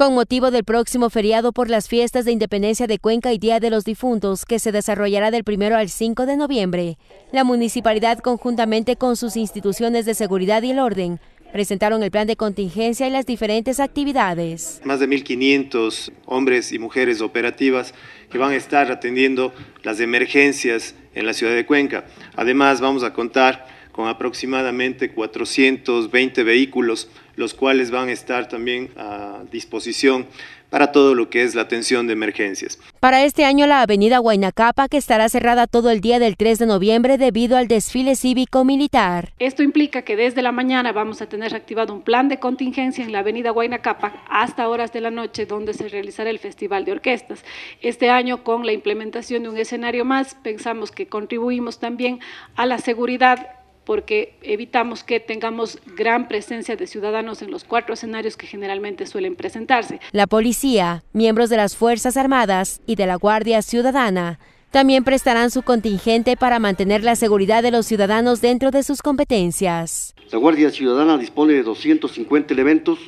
con motivo del próximo feriado por las fiestas de independencia de Cuenca y Día de los Difuntos, que se desarrollará del 1 al 5 de noviembre, la municipalidad, conjuntamente con sus instituciones de seguridad y el orden, presentaron el plan de contingencia y las diferentes actividades. Más de 1.500 hombres y mujeres operativas que van a estar atendiendo las emergencias en la ciudad de Cuenca. Además, vamos a contar aproximadamente 420 vehículos, los cuales van a estar también a disposición para todo lo que es la atención de emergencias. Para este año la avenida Guainacapa, que estará cerrada todo el día del 3 de noviembre debido al desfile cívico-militar. Esto implica que desde la mañana vamos a tener activado un plan de contingencia en la avenida Guainacapa hasta horas de la noche, donde se realizará el Festival de Orquestas. Este año, con la implementación de un escenario más, pensamos que contribuimos también a la seguridad porque evitamos que tengamos gran presencia de ciudadanos en los cuatro escenarios que generalmente suelen presentarse. La policía, miembros de las Fuerzas Armadas y de la Guardia Ciudadana también prestarán su contingente para mantener la seguridad de los ciudadanos dentro de sus competencias. La Guardia Ciudadana dispone de 250 elementos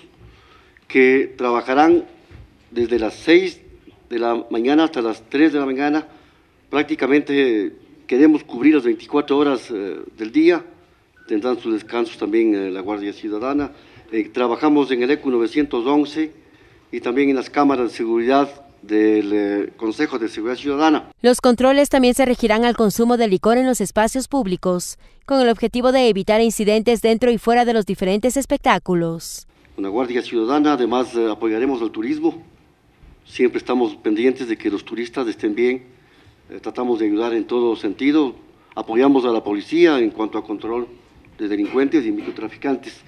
que trabajarán desde las 6 de la mañana hasta las 3 de la mañana, prácticamente queremos cubrir las 24 horas eh, del día, tendrán sus descansos también eh, la Guardia Ciudadana. Eh, trabajamos en el e ECU 911 y también en las cámaras de seguridad del Consejo de Seguridad Ciudadana. Los controles también se regirán al consumo de licor en los espacios públicos, con el objetivo de evitar incidentes dentro y fuera de los diferentes espectáculos. Con la Guardia Ciudadana además apoyaremos al turismo. Siempre estamos pendientes de que los turistas estén bien, eh, tratamos de ayudar en todo sentido, apoyamos a la policía en cuanto a control de delincuentes y microtraficantes.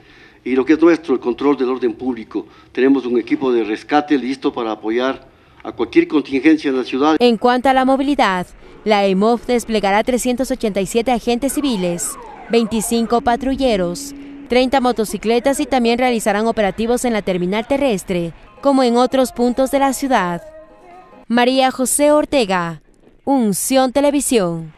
Y lo que es nuestro, el control del orden público. Tenemos un equipo de rescate listo para apoyar a cualquier contingencia en la ciudad. En cuanto a la movilidad, la EMOF desplegará 387 agentes civiles, 25 patrulleros, 30 motocicletas y también realizarán operativos en la terminal terrestre, como en otros puntos de la ciudad. María José Ortega, Unción Televisión.